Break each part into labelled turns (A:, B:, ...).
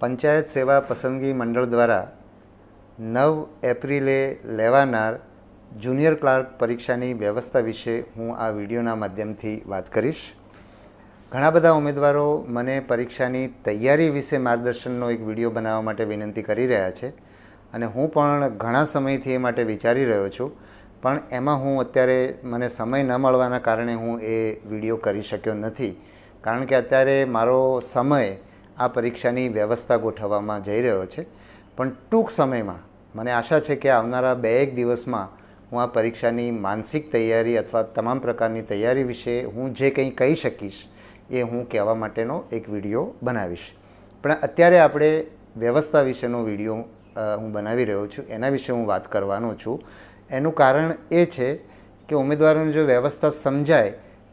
A: પંચાયત સેવા પસંદગી મંડળ દ્વારા નવ એપ્રિલે લેવાનાર જુનિયર ક્લાર્ક પરીક્ષાની વ્યવસ્થા વિશે હું આ વિડીયોના માધ્યમથી વાત કરીશ ઘણા બધા ઉમેદવારો મને પરીક્ષાની તૈયારી વિશે માર્ગદર્શનનો એક વિડીયો બનાવવા માટે વિનંતી કરી રહ્યા છે અને હું પણ ઘણા સમયથી એ માટે વિચારી રહ્યો છું પણ એમાં હું અત્યારે મને સમય ન મળવાના કારણે હું એ વિડીયો કરી શક્યો નથી કારણ કે અત્યારે મારો સમય આ પરીક્ષાની વ્યવસ્થા ગોઠવવામાં જઈ રહ્યો છે પણ ટૂંક સમયમાં મને આશા છે કે આવનારા બે એક દિવસમાં હું આ પરીક્ષાની માનસિક તૈયારી અથવા તમામ પ્રકારની તૈયારી વિશે હું જે કંઈ કહી શકીશ એ હું કહેવા માટેનો એક વિડીયો બનાવીશ પણ અત્યારે આપણે વ્યવસ્થા વિશેનો વિડીયો હું બનાવી રહ્યો છું એના વિશે હું વાત કરવાનો છું એનું કારણ એ છે કે ઉમેદવારોને જો વ્યવસ્થા સમજાય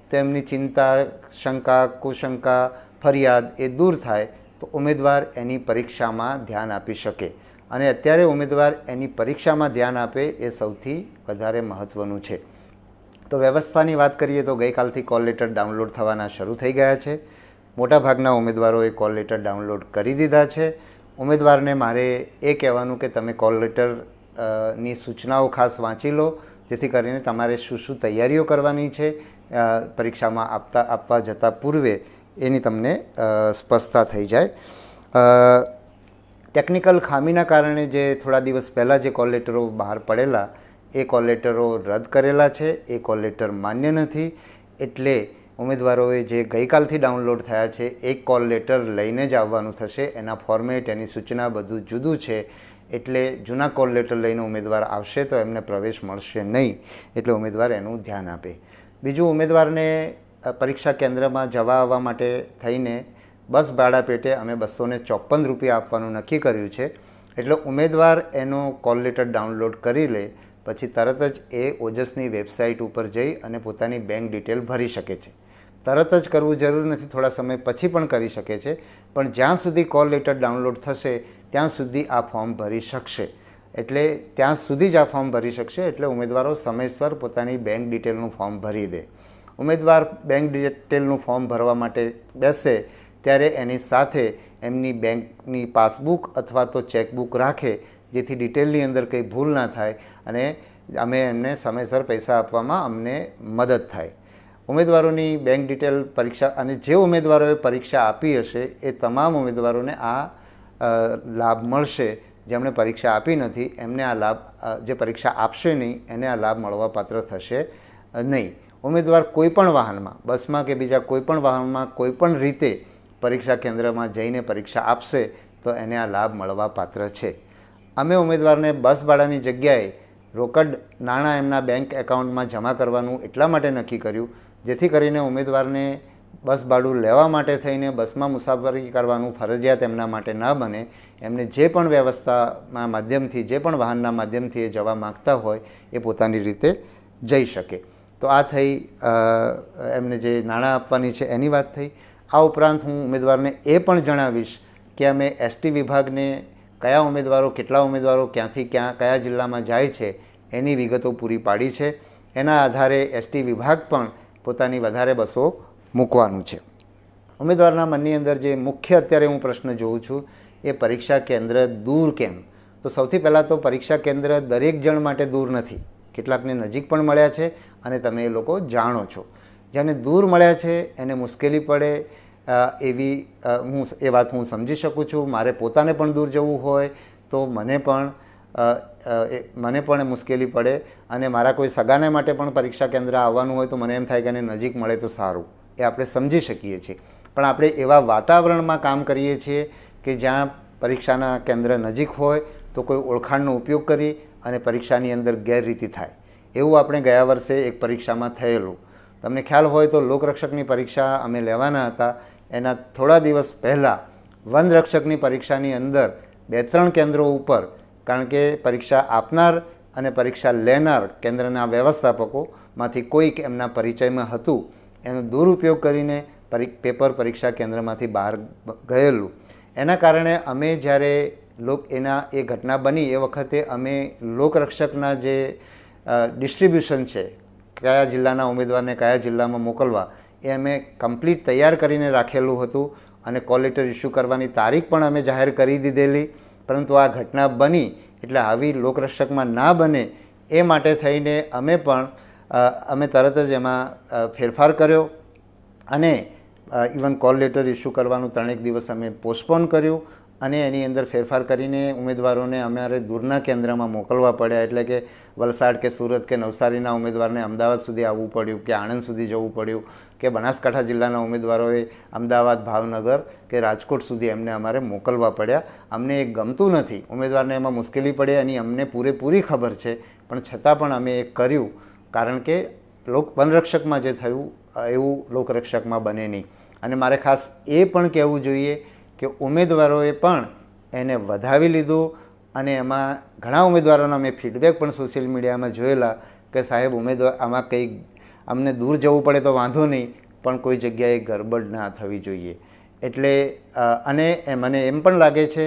A: તો એમની ચિંતા શંકા કુશંકા ફરિયાદ એ દૂર થાય તો ઉમેદવાર એની પરીક્ષામાં ધ્યાન આપી શકે અને અત્યારે ઉમેદવાર એની પરીક્ષામાં ધ્યાન આપે એ સૌથી વધારે મહત્ત્વનું છે તો વ્યવસ્થાની વાત કરીએ તો ગઈકાલથી કોલ લેટર ડાઉનલોડ થવાના શરૂ થઈ ગયા છે મોટાભાગના ઉમેદવારોએ કોલ લેટર ડાઉનલોડ કરી દીધા છે ઉમેદવારને મારે એ કહેવાનું કે તમે કોલ લેટર ની સૂચનાઓ ખાસ વાંચી લો જેથી કરીને તમારે શું શું તૈયારીઓ કરવાની છે પરીક્ષામાં આપતા આપવા જતાં પૂર્વે એની તમને સ્પષ્ટતા થઈ જાય ટેકનિકલ ખામીના કારણે જે થોડા દિવસ પહેલાં જે કોલ લેટરો બહાર પડેલા એ કોલ લેટરો રદ કરેલા છે એ કોલ લેટર માન્ય નથી એટલે ઉમેદવારોએ જે ગઈકાલથી ડાઉનલોડ થયા છે એક કોલ લેટર લઈને જ આવવાનું થશે એના ફોર્મેટ એની સૂચના બધું જુદું છે એટલે જૂના કોલ લેટર લઈને ઉમેદવાર આવશે તો એમને પ્રવેશ મળશે નહીં એટલે ઉમેદવાર એનું ધ્યાન આપે બીજું ઉમેદવારને પરીક્ષા કેન્દ્રમાં જવા આવવા માટે થઈને બસ ભાડા પેટે અમે બસોને ચોપન રૂપિયા આપવાનું નક્કી કર્યું છે એટલે ઉમેદવાર એનો કોલ લેટર ડાઉનલોડ કરી લે પછી તરત જ એ ઓજસની વેબસાઇટ ઉપર જઈ અને પોતાની બેંક ડિટેલ ભરી શકે છે તરત જ કરવું જરૂર નથી થોડા સમય પછી પણ કરી શકે છે પણ જ્યાં સુધી કોલ લેટર ડાઉનલોડ થશે ત્યાં સુધી આ ફોર્મ ભરી શકશે એટલે ત્યાં સુધી જ આ ફોર્મ ભરી શકશે એટલે ઉમેદવારો સમયસર પોતાની બેંક ડિટેલનું ફોર્મ ભરી દે ઉમેદવાર બેંક ડિટેલનું ફોર્મ ભરવા માટે બેસે ત્યારે એની સાથે એમની બેંકની પાસબુક અથવા તો ચેકબુક રાખે જેથી ડિટેલની અંદર કંઈ ભૂલ ના થાય અને અમે એમને સમયસર પૈસા આપવામાં અમને મદદ થાય ઉમેદવારોની બેંક ડિટેલ પરીક્ષા અને જે ઉમેદવારોએ પરીક્ષા આપી હશે એ તમામ ઉમેદવારોને આ લાભ મળશે જેમણે પરીક્ષા આપી નથી એમને આ લાભ જે પરીક્ષા આપશે નહીં એને આ લાભ મળવાપાત્ર થશે નહીં ઉમેદવાર કોઈપણ વાહનમાં બસમાં કે બીજા કોઈપણ વાહનમાં કોઈપણ રીતે પરીક્ષા કેન્દ્રમાં જઈને પરીક્ષા આપશે તો એને આ લાભ મળવા પાત્ર છે અમે ઉમેદવારને બસ ભાડાની જગ્યાએ રોકડ નાણાં એમના બેંક એકાઉન્ટમાં જમા કરવાનું એટલા માટે નક્કી કર્યું જેથી કરીને ઉમેદવારને બસ ભાડું લેવા માટે થઈને બસમાં મુસાફરી કરવાનું ફરજિયાત એમના માટે ન બને એમને જે પણ વ્યવસ્થામાં માધ્યમથી જે પણ વાહનના માધ્યમથી એ જવા માગતા હોય એ પોતાની રીતે જઈ શકે તો આ થઈ એમને જે નાણાં આપવાની છે એની વાત થઈ આ ઉપરાંત હું ઉમેદવારને એ પણ જણાવીશ કે અમે એસટી વિભાગને કયા ઉમેદવારો કેટલા ઉમેદવારો ક્યાંથી ક્યાં કયા જિલ્લામાં જાય છે એની વિગતો પૂરી પાડી છે એના આધારે એસટી વિભાગ પણ પોતાની વધારે બસો મૂકવાનું છે ઉમેદવારના મનની અંદર જે મુખ્ય અત્યારે હું પ્રશ્ન જોઉં છું એ પરીક્ષા કેન્દ્ર દૂર કેમ તો સૌથી પહેલાં તો પરીક્ષા કેન્દ્ર દરેક જણ માટે દૂર નથી કેટલાકને નજીક પણ મળ્યા છે અને તમે એ લોકો જાણો છો જેને દૂર મળ્યા છે એને મુશ્કેલી પડે એવી હું એ વાત હું સમજી શકું છું મારે પોતાને પણ દૂર જવું હોય તો મને પણ મને પણ મુશ્કેલી પડે અને મારા કોઈ સગાને માટે પણ પરીક્ષા કેન્દ્ર આવવાનું હોય તો મને એમ થાય કે એને નજીક મળે તો સારું એ આપણે સમજી શકીએ છીએ પણ આપણે એવા વાતાવરણમાં કામ કરીએ છીએ કે જ્યાં પરીક્ષાના કેન્દ્ર નજીક હોય તો કોઈ ઓળખાણનો ઉપયોગ કરી અને પરીક્ષાની અંદર ગેરરીતિ થાય એવું આપણે ગયા વર્ષે એક પરીક્ષામાં થયેલું તમને ખ્યાલ હોય તો લોકરક્ષકની પરીક્ષા અમે લેવાના હતા એના થોડા દિવસ પહેલાં વનરક્ષકની પરીક્ષાની અંદર બે ત્રણ કેન્દ્રો ઉપર કારણ કે પરીક્ષા આપનાર અને પરીક્ષા લેનાર કેન્દ્રના વ્યવસ્થાપકોમાંથી કોઈક એમના પરિચયમાં હતું એનો દુરુપયોગ કરીને પેપર પરીક્ષા કેન્દ્રમાંથી બહાર ગયેલું એના કારણે અમે જ્યારે લોક એના એ ઘટના બની એ વખતે અમે લોકરક્ષકના જે ડિસ્ટ્રિબ્યુશન છે કયા જિલ્લાના ઉમેદવારને કયા જિલ્લામાં મોકલવા એ અમે કમ્પ્લીટ તૈયાર કરીને રાખેલું હતું અને કોલ લેટર ઇસ્યુ કરવાની તારીખ પણ અમે જાહેર કરી દીધેલી પરંતુ આ ઘટના બની એટલે આવી લોકરક્ષકમાં ના બને એ માટે થઈને અમે પણ અમે તરત જ એમાં ફેરફાર કર્યો અને ઇવન કોલ લેટર ઇસ્યુ કરવાનું ત્રણેક દિવસ અમે પોસ્ટપોન કર્યું અને એની અંદર ફેરફાર કરીને ઉમેદવારોને અમારે દૂરના કેન્દ્રમાં મોકલવા પડ્યા એટલે કે વલસાડ કે સુરત કે નવસારીના ઉમેદવારને અમદાવાદ સુધી આવવું પડ્યું કે આણંદ સુધી જવું પડ્યું કે બનાસકાંઠા જિલ્લાના ઉમેદવારોએ અમદાવાદ ભાવનગર કે રાજકોટ સુધી એમને અમારે મોકલવા પડ્યા અમને એ ગમતું નથી ઉમેદવારને એમાં મુશ્કેલી પડે એની અમને પૂરેપૂરી ખબર છે પણ છતાં પણ અમે એ કર્યું કારણ કે લોક વનરક્ષકમાં જે થયું એવું લોકરક્ષકમાં બને નહીં અને મારે ખાસ એ પણ કહેવું જોઈએ કે ઉમેદવારોએ પણ એને વધાવી લીધું અને એમાં ઘણા ઉમેદવારોના મેં ફીડબેક પણ સોશિયલ મીડિયામાં જોયેલા કે સાહેબ ઉમેદવાર આમાં કંઈક અમને દૂર જવું પડે તો વાંધો નહીં પણ કોઈ જગ્યાએ ગરબડ ના થવી જોઈએ એટલે અને મને એમ પણ લાગે છે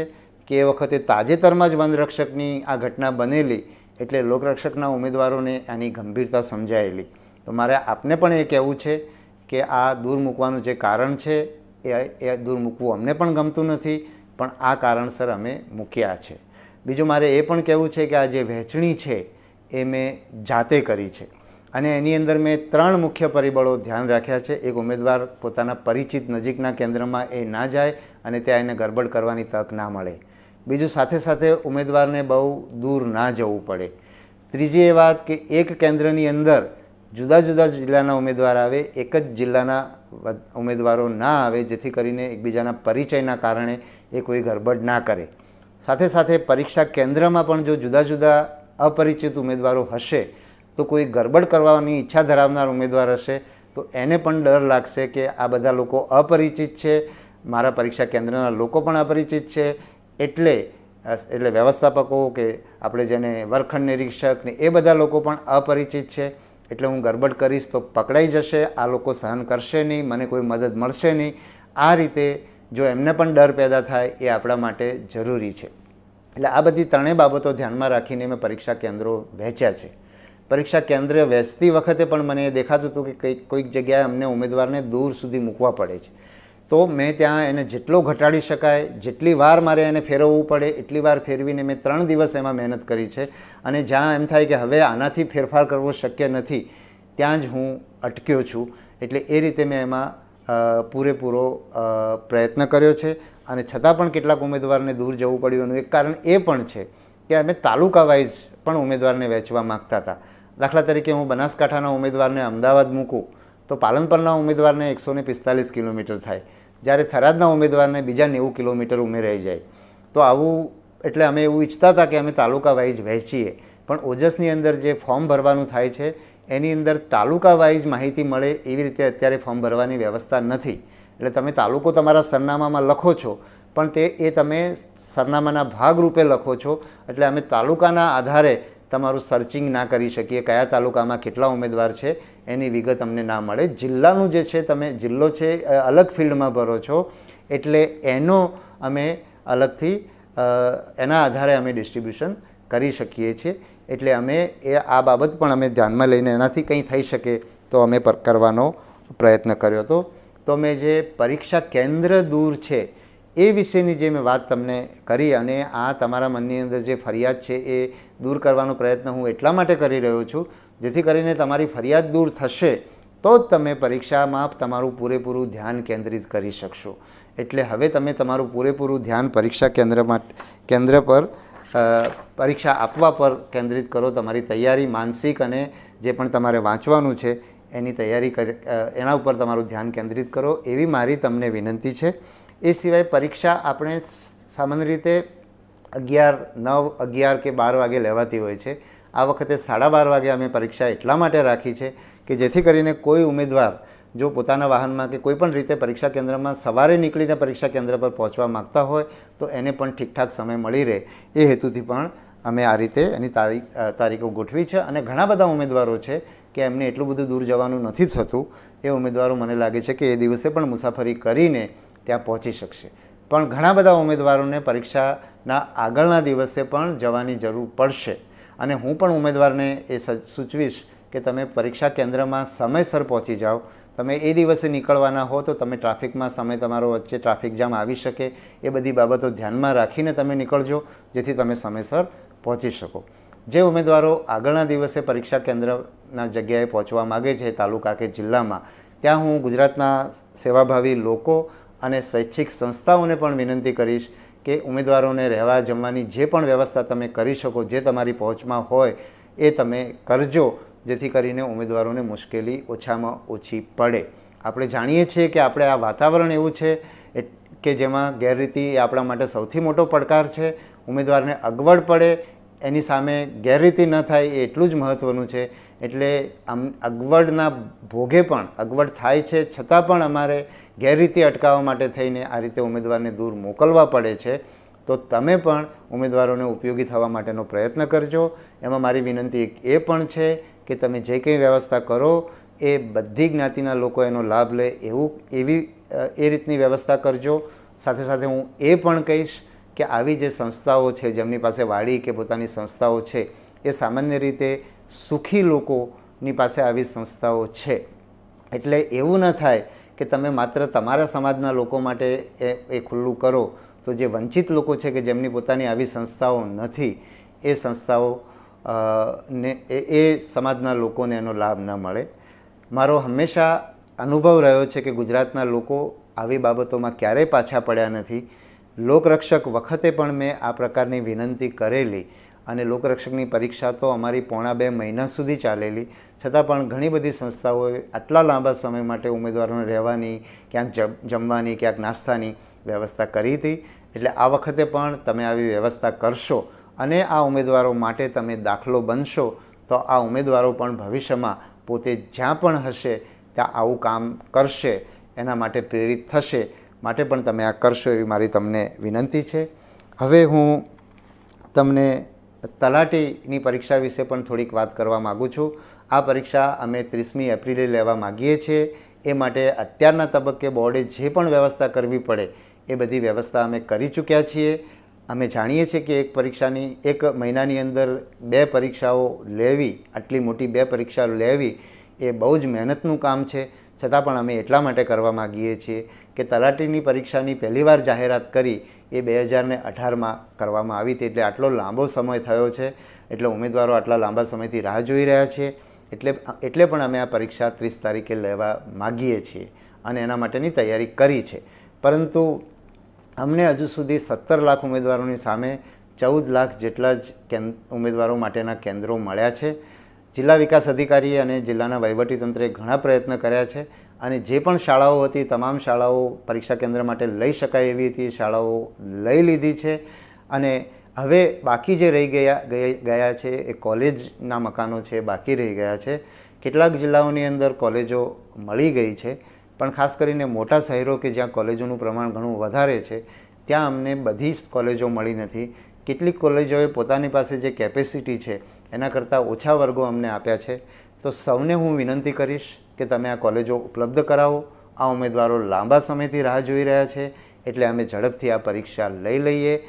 A: કે એ વખતે તાજેતરમાં જ વનરક્ષકની આ ઘટના બનેલી એટલે લોકરક્ષકના ઉમેદવારોને આની ગંભીરતા સમજાયેલી તો મારે આપને પણ એ કહેવું છે કે આ દૂર મૂકવાનું જે કારણ છે એ એ દૂર મૂકવું અમને પણ ગમતું નથી પણ આ કારણસર અમે મૂક્યા છે બીજું મારે એ પણ કહેવું છે કે આ જે વહેંચણી છે એ મેં જાતે કરી છે અને એની અંદર મેં ત્રણ મુખ્ય પરિબળો ધ્યાન રાખ્યા છે એક ઉમેદવાર પોતાના પરિચિત નજીકના કેન્દ્રમાં એ ના જાય અને ત્યાં એને ગરબડ કરવાની તક ના મળે બીજું સાથે સાથે ઉમેદવારને બહુ દૂર ના જવું પડે ત્રીજી એ વાત કે એક કેન્દ્રની અંદર જુદા જુદા જિલ્લાના ઉમેદવાર આવે એક જ જિલ્લાના ઉમેદવારો ના આવે જેથી કરીને એકબીજાના પરિચયના કારણે એ કોઈ ગરબડ ના કરે સાથે સાથે પરીક્ષા કેન્દ્રમાં પણ જો જુદા જુદા અપરિચિત ઉમેદવારો હશે તો કોઈ ગરબડ કરવાની ઈચ્છા ધરાવનાર ઉમેદવાર હશે તો એને પણ ડર લાગશે કે આ બધા લોકો અપરિચિત છે મારા પરીક્ષા કેન્દ્રના લોકો પણ અપરિચિત છે એટલે એટલે વ્યવસ્થાપકો કે આપણે જેને વર્ગખંડ નિરીક્ષક ને એ બધા લોકો પણ અપરિચિત છે એટલે હું ગરબડ કરીશ તો પકડાઈ જશે આ લોકો સહન કરશે નહીં મને કોઈ મદદ મળશે નહીં આ રીતે જો એમને પણ ડર પેદા થાય એ આપણા માટે જરૂરી છે એટલે આ બધી ત્રણેય બાબતો ધ્યાનમાં રાખીને મેં પરીક્ષા કેન્દ્રો વહેંચ્યા છે પરીક્ષા કેન્દ્ર વહેંચતી વખતે પણ મને એ દેખાતું હતું કે કંઈક કોઈક જગ્યાએ અમને ઉમેદવારને દૂર સુધી મૂકવા પડે છે તો મેં ત્યાં એને જેટલો ઘટાડી શકાય જેટલી વાર મારે એને ફેરવવું પડે એટલી વાર ફેરવીને મેં ત્રણ દિવસ એમાં મહેનત કરી છે અને જ્યાં એમ થાય કે હવે આનાથી ફેરફાર કરવો શક્ય નથી ત્યાં જ હું અટક્યો છું એટલે એ રીતે મેં એમાં પૂરેપૂરો પ્રયત્ન કર્યો છે અને છતાં પણ કેટલાક ઉમેદવારને દૂર જવું પડ્યું એનું એક કારણ એ પણ છે કે અમે તાલુકા વાઇઝ પણ ઉમેદવારને વહેંચવા માગતા હતા દાખલા તરીકે હું બનાસકાંઠાના ઉમેદવારને અમદાવાદ મૂકું તો પાલનપરના ઉમેદવારને એકસો પિસ્તાલીસ કિલોમીટર થાય જ્યારે થરાદના ઉમેદવારને બીજા નેવું કિલોમીટર ઉમેરાઈ જાય તો આવું એટલે અમે એવું ઈચ્છતા હતા કે અમે તાલુકા વાઇઝ વહેંચીએ પણ ઓજસની અંદર જે ફોર્મ ભરવાનું થાય છે એની અંદર તાલુકા વાઇઝ માહિતી મળે એવી રીતે અત્યારે ફોર્મ ભરવાની વ્યવસ્થા નથી એટલે તમે તાલુકો તમારા સરનામામાં લખો છો પણ તે એ તમે સરનામાના ભાગરૂપે લખો છો એટલે અમે તાલુકાના આધારે તમારું સર્ચિંગ ના કરી શકીએ કયા તાલુકામાં કેટલા ઉમેદવાર છે એની વિગત અમને ના મળે જિલ્લાનું જે છે તમે જિલ્લો છે અલગ ફિલ્ડમાં ભરો છો એટલે એનો અમે અલગથી એના આધારે અમે ડિસ્ટ્રીબ્યુશન કરી શકીએ છીએ એટલે અમે એ આ બાબત પણ અમે ધ્યાનમાં લઈને એનાથી કંઈ થઈ શકે તો અમે પર કરવાનો પ્રયત્ન કર્યો હતો તો મેં જે પરીક્ષા કેન્દ્ર દૂર છે એ વિશેની જે મેં વાત તમને કરી અને આ તમારા મનની અંદર જે ફરિયાદ છે એ દૂર કરવાનો પ્રયત્ન હું એટલા માટે કરી રહ્યો છું જેથી કરીને તમારી ફરિયાદ દૂર થશે તો જ તમે પરીક્ષામાં તમારું પૂરેપૂરું ધ્યાન કેન્દ્રિત કરી શકશો એટલે હવે તમે તમારું પૂરેપૂરું ધ્યાન પરીક્ષા કેન્દ્રમાં કેન્દ્ર પર પરીક્ષા આપવા પર કેન્દ્રિત કરો તમારી તૈયારી માનસિક અને જે પણ તમારે વાંચવાનું છે એની તૈયારી કરી એના ઉપર તમારું ધ્યાન કેન્દ્રિત કરો એવી મારી તમને વિનંતી છે એ સિવાય પરીક્ષા આપણે સામાન્ય રીતે અગિયાર નવ અગિયાર કે બાર વાગે લેવાતી હોય છે આ વખતે સાડા બાર વાગે અમે પરીક્ષા એટલા માટે રાખી છે કે જેથી કરીને કોઈ ઉમેદવાર જો પોતાના વાહનમાં કે કોઈપણ રીતે પરીક્ષા કેન્દ્રમાં સવારે નીકળીને પરીક્ષા કેન્દ્ર પર પહોંચવા માગતા હોય તો એને પણ ઠીકઠાક સમય મળી રહે એ હેતુથી પણ અમે આ રીતે એની તારીખ તારીખો ગોઠવી છે અને ઘણા બધા ઉમેદવારો છે કે એમને એટલું બધું દૂર જવાનું નથી થતું એ ઉમેદવારો મને લાગે છે કે એ દિવસે પણ મુસાફરી કરીને ત્યાં પહોંચી શકશે પણ ઘણા બધા ઉમેદવારોને પરીક્ષાના આગળના દિવસે પણ જવાની જરૂર પડશે અને હું પણ ઉમેદવારને એ સૂચવીશ કે તમે પરીક્ષા કેન્દ્રમાં સમયસર પહોંચી જાઓ તમે એ દિવસે નીકળવાના હો તો તમે ટ્રાફિકમાં સમય તમારો વચ્ચે ટ્રાફિક જામ આવી શકે એ બધી બાબતો ધ્યાનમાં રાખીને તમે નીકળજો જેથી તમે સમયસર પહોંચી શકો જે ઉમેદવારો આગળના દિવસે પરીક્ષા કેન્દ્રના જગ્યાએ પહોંચવા માગે છે તાલુકા કે જિલ્લામાં ત્યાં હું ગુજરાતના સેવાભાવી લોકો અને સ્વૈચ્છિક સંસ્થાઓને પણ વિનંતી કરીશ કે ઉમેદવારોને રહેવા જમવાની જે પણ વ્યવસ્થા તમે કરી શકો જે તમારી પહોંચમાં હોય એ તમે કરજો જેથી કરીને ઉમેદવારોને મુશ્કેલી ઓછામાં ઓછી પડે આપણે જાણીએ છીએ કે આપણે આ વાતાવરણ એવું છે કે જેમાં ગેરરીતિ એ આપણા માટે સૌથી મોટો પડકાર છે ઉમેદવારને અગવડ પડે એની સામે ગેરરીતિ ન થાય એ એટલું જ મહત્ત્વનું છે એટલે આમ અગવડના ભોગે પણ અગવડ થાય છે છતાં પણ અમારે ગેરરીતિ અટકાવવા માટે થઈને આ રીતે ઉમેદવારને દૂર મોકલવા પડે છે તો તમે પણ ઉમેદવારોને ઉપયોગી થવા માટેનો પ્રયત્ન કરજો એમાં મારી વિનંતી એ પણ છે કે તમે જે કંઈ વ્યવસ્થા કરો એ બધી જ્ઞાતિના લોકો એનો લાભ લે એવું એવી એ રીતની વ્યવસ્થા કરજો સાથે સાથે હું એ પણ કહીશ કે આવી જે સંસ્થાઓ છે જેમની પાસે વાડી કે પોતાની સંસ્થાઓ છે એ સામાન્ય રીતે સુખી લોકોની પાસે આવી સંસ્થાઓ છે એટલે એવું ન થાય કે તમે માત્ર તમારા સમાજના લોકો માટે એ એ ખુલ્લું કરો તો જે વંચિત લોકો છે કે જેમની પોતાની આવી સંસ્થાઓ નથી એ સંસ્થાઓ ને એ સમાજના લોકોને એનો લાભ ન મળે મારો હંમેશા અનુભવ રહ્યો છે કે ગુજરાતના લોકો આવી બાબતોમાં ક્યારેય પાછા પડ્યા નથી લોકરક્ષક વખતે પણ મેં આ પ્રકારની વિનંતી કરેલી અને લોકરક્ષકની પરીક્ષા તો અમારી પોણા બે મહિના સુધી ચાલેલી છતાં પણ ઘણી બધી સંસ્થાઓએ આટલા લાંબા સમય માટે ઉમેદવારોને રહેવાની ક્યાંક જમવાની ક્યાંક નાસ્તાની વ્યવસ્થા કરી હતી એટલે આ વખતે પણ તમે આવી વ્યવસ્થા કરશો અને આ ઉમેદવારો માટે તમે દાખલો બનશો તો આ ઉમેદવારો પણ ભવિષ્યમાં પોતે જ્યાં પણ હશે ત્યાં આવું કામ કરશે એના માટે પ્રેરિત થશે માટે પણ તમે આ કરશો એવી મારી તમને વિનંતી છે હવે હું તમને તલાટીની પરીક્ષા વિશે પણ થોડીક વાત કરવા માગું છું આ પરીક્ષા અમે ત્રીસમી એપ્રિલે લેવા માગીએ છીએ એ માટે અત્યારના તબક્કે બોર્ડે જે પણ વ્યવસ્થા કરવી પડે એ બધી વ્યવસ્થા અમે કરી ચૂક્યા છીએ અમે જાણીએ છીએ કે એક પરીક્ષાની એક મહિનાની અંદર બે પરીક્ષાઓ લેવી આટલી મોટી બે પરીક્ષાઓ લેવી એ બહુ જ મહેનતનું કામ છે છતાં પણ અમે એટલા માટે કરવા માગીએ છીએ કે તલાટીની પરીક્ષાની પહેલીવાર જાહેરાત કરી એ બે હજારને અઢારમાં કરવામાં આવી હતી એટલે આટલો લાંબો સમય થયો છે એટલે ઉમેદવારો આટલા લાંબા સમયથી રાહ જોઈ રહ્યા છે એટલે એટલે પણ અમે આ પરીક્ષા ત્રીસ તારીખે લેવા માગીએ છીએ અને એના માટેની તૈયારી કરી છે પરંતુ અમને હજુ સુધી સત્તર લાખ ઉમેદવારોની સામે ચૌદ લાખ જેટલા જ કેન ઉમેદવારો માટેના કેન્દ્રો મળ્યા છે જિલ્લા વિકાસ અધિકારી અને જિલ્લાના વહીવટીતંત્રે ઘણા પ્રયત્ન કર્યા છે અને જે પણ શાળાઓ હતી તમામ શાળાઓ પરીક્ષા કેન્દ્ર માટે લઈ શકાય એવી હતી શાળાઓ લઈ લીધી છે અને હવે બાકી જે રહી ગયા ગયા છે એ કોલેજના મકાનો છે બાકી રહી ગયા છે કેટલાક જિલ્લાઓની અંદર કોલેજો મળી ગઈ છે પણ ખાસ કરીને મોટા શહેરો કે જ્યાં કોલેજોનું પ્રમાણ ઘણું વધારે છે ત્યાં અમને બધી જ કોલેજો મળી નથી કેટલીક કોલેજોએ પોતાની પાસે જે કેપેસિટી છે એના કરતાં ઓછા વર્ગો અમને આપ્યા છે તો સૌને હું વિનંતી કરીશ કે તમે આ કોલેજો ઉપલબ્ધ કરાવો આ ઉમેદવારો લાંબા સમયથી રાહ જોઈ રહ્યા છે એટલે અમે ઝડપથી આ પરીક્ષા લઈ લઈએ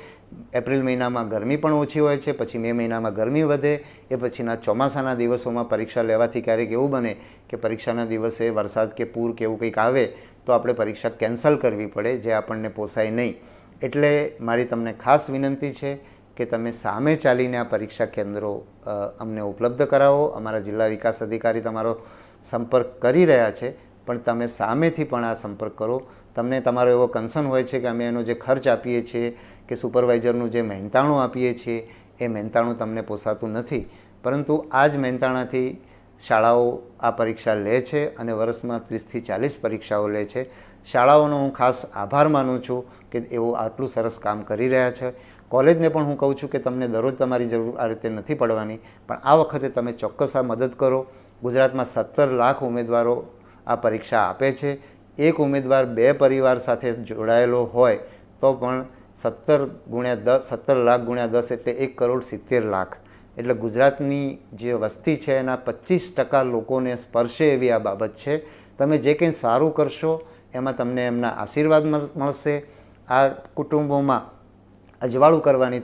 A: એપ્રિલ મહિનામાં ગરમી પણ ઓછી હોય છે પછી મે મહિનામાં ગરમી વધે એ પછીના ચોમાસાના દિવસોમાં પરીક્ષા લેવાથી ક્યારેક એવું બને કે પરીક્ષાના દિવસે વરસાદ કે પૂર કે એવું કંઈક આવે તો આપણે પરીક્ષા કેન્સલ કરવી પડે જે આપણને પોસાય નહીં એટલે મારી તમને ખાસ વિનંતી છે કે તમે સામે ચાલીને આ પરીક્ષા કેન્દ્રો અમને ઉપલબ્ધ કરાવો અમારા જિલ્લા વિકાસ અધિકારી તમારો સંપર્ક કરી રહ્યા છે પણ તમે સામેથી પણ આ સંપર્ક કરો તમને તમારો એવો કન્સર્ન હોય છે કે અમે એનો જે ખર્ચ આપીએ છીએ કે સુપરવાઇઝરનું જે મહેનતાણું આપીએ છીએ એ મહેનતાણું તમને પોસાતું નથી પરંતુ આ જ મહેનતાણાથી શાળાઓ આ પરીક્ષા લે છે અને વર્ષમાં ત્રીસથી ચાલીસ પરીક્ષાઓ લે છે શાળાઓનો હું ખાસ આભાર માનું છું કે એઓ આટલું સરસ કામ કરી રહ્યા છે કોલેજને પણ હું કહું છું કે તમને દરરોજ તમારી જરૂર આ રીતે નથી પડવાની પણ આ વખતે તમે ચોક્કસ આ મદદ કરો ગુજરાતમાં સત્તર લાખ ઉમેદવારો આ પરીક્ષા આપે છે એક ઉમેદવાર બે પરિવાર સાથે જોડાયેલો હોય તો પણ સત્તર ગુણ્યા દસ સત્તર લાખ ગુણ્યા દસ એટલે એક કરોડ સિત્તેર લાખ એટલે ગુજરાતની જે વસ્તી છે એના પચીસ ટકા લોકોને સ્પર્શે એવી આ બાબત છે તમે જે કંઈ સારું કરશો એમાં તમને એમના આશીર્વાદ મળશે આ કુટુંબોમાં અજવાળું કરવાની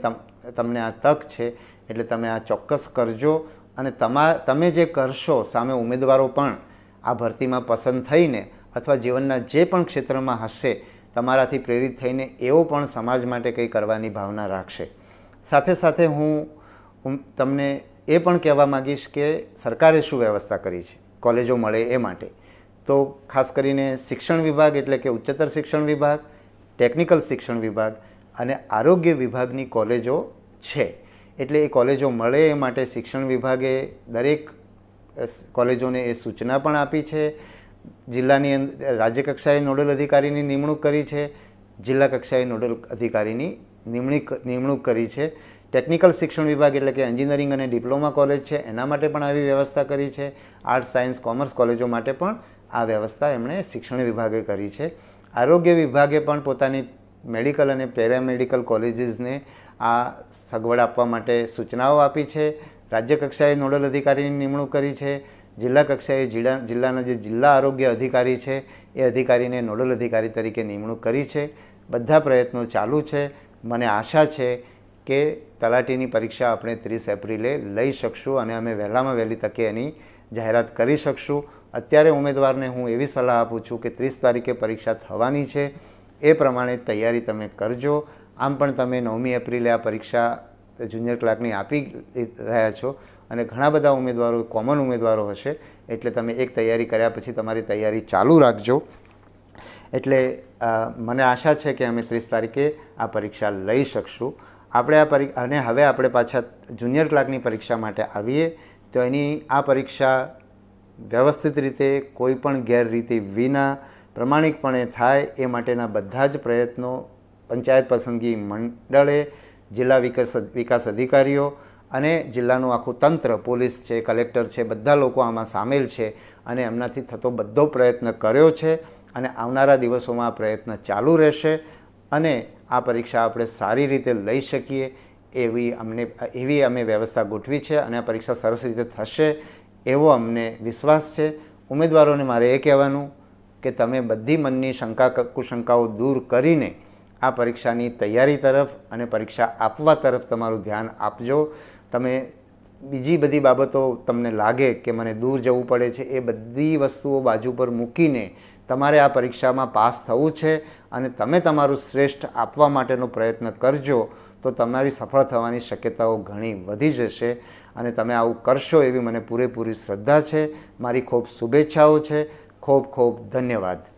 A: તમને આ તક છે એટલે તમે આ ચોક્કસ કરજો અને તમા તમે જે કરશો સામે ઉમેદવારો પણ આ ભરતીમાં પસંદ થઈને અથવા જીવનના જે પણ ક્ષેત્રમાં હશે તમારાથી પ્રેરિત થઈને એવો પણ સમાજ માટે કંઈ કરવાની ભાવના રાખશે સાથે સાથે હું તમને એ પણ કહેવા માગીશ કે સરકારે શું વ્યવસ્થા કરી છે કોલેજો મળે એ માટે તો ખાસ કરીને શિક્ષણ વિભાગ એટલે કે ઉચ્ચતર શિક્ષણ વિભાગ ટેકનિકલ શિક્ષણ વિભાગ અને આરોગ્ય વિભાગની કોલેજો છે એટલે એ કોલેજો મળે એ માટે શિક્ષણ વિભાગે દરેક કોલેજોને એ સૂચના પણ આપી છે જિલ્લાની અંદર રાજ્ય કક્ષાએ નોડલ અધિકારીની નિમણૂક કરી છે જિલ્લા કક્ષાએ નોડલ અધિકારીની નિમણૂક નિમણૂક કરી છે ટેકનિકલ શિક્ષણ વિભાગ એટલે કે એન્જિનિયરિંગ અને ડિપ્લોમા કોલેજ છે એના માટે પણ આવી વ્યવસ્થા કરી છે આર્ટ્સ સાયન્સ કોમર્સ કોલેજો માટે પણ આ વ્યવસ્થા એમણે શિક્ષણ વિભાગે કરી છે આરોગ્ય વિભાગે પણ પોતાની મેડિકલ અને પેરામેડિકલ કોલેજીસને આ સગવડ આપવા માટે સૂચનાઓ આપી છે રાજ્ય કક્ષાએ નોડલ અધિકારીની નિમણૂક કરી છે જિલ્લા કક્ષાએ જિલ્લા જિલ્લાના જે જિલ્લા આરોગ્ય અધિકારી છે એ અધિકારીને નોડલ અધિકારી તરીકે નિમણૂક કરી છે બધા પ્રયત્નો ચાલુ છે મને આશા છે કે તલાટીની પરીક્ષા આપણે ત્રીસ એપ્રિલે લઈ શકશું અને અમે વહેલામાં વહેલી તકે એની જાહેરાત કરી શકશું અત્યારે ઉમેદવારને હું એવી સલાહ આપું છું કે ત્રીસ તારીખે પરીક્ષા થવાની છે એ પ્રમાણે તૈયારી તમે કરજો આમ પણ તમે નવમી એપ્રિલે આ પરીક્ષા જુનિયર ક્લાર્કની આપી રહ્યા છો અને ઘણા બધા ઉમેદવારો કોમન ઉમેદવારો હશે એટલે તમે એક તૈયારી કર્યા પછી તમારી તૈયારી ચાલુ રાખજો એટલે મને આશા છે કે અમે ત્રીસ તારીખે આ પરીક્ષા લઈ શકશું આપણે આ પરી અને હવે આપણે પાછા જુનિયર ક્લાર્કની પરીક્ષા માટે આવીએ તો એની આ પરીક્ષા વ્યવસ્થિત રીતે કોઈપણ પણ ગેરરીતિ વિના પ્રમાણિકપણે થાય એ માટેના બધા જ પ્રયત્નો પંચાયત પસંદગી મંડળે જિલ્લા વિકાસ વિકાસ અધિકારીઓ અને જિલ્લાનું આખું તંત્ર પોલીસ છે કલેક્ટર છે બધા લોકો આમાં સામેલ છે અને એમનાથી થતો બધો પ્રયત્ન કર્યો છે અને આવનારા દિવસોમાં આ પ્રયત્ન ચાલુ રહેશે અને આ પરીક્ષા આપણે સારી રીતે લઈ શકીએ એવી અમને એવી અમે વ્યવસ્થા ગોઠવી છે અને આ પરીક્ષા સરસ રીતે થશે એવો અમને વિશ્વાસ છે ઉમેદવારોને મારે એ કહેવાનું કે તમે બધી મનની શંકા કુશંકાઓ દૂર કરીને આ પરીક્ષાની તૈયારી તરફ અને પરીક્ષા આપવા તરફ તમારું ધ્યાન આપજો તમે બીજી બધી બાબતો તમને લાગે કે મને દૂર જવું પડે છે એ બધી વસ્તુઓ બાજુ પર મૂકીને તમારે આ પરીક્ષામાં પાસ થવું છે અને તમે તમારું શ્રેષ્ઠ આપવા માટેનો પ્રયત્ન કરજો તો તમારી સફળ થવાની શક્યતાઓ ઘણી વધી જશે અને તમે આવું કરશો એવી મને પૂરેપૂરી શ્રદ્ધા છે મારી ખૂબ શુભેચ્છાઓ છે ખૂબ ખૂબ ધન્યવાદ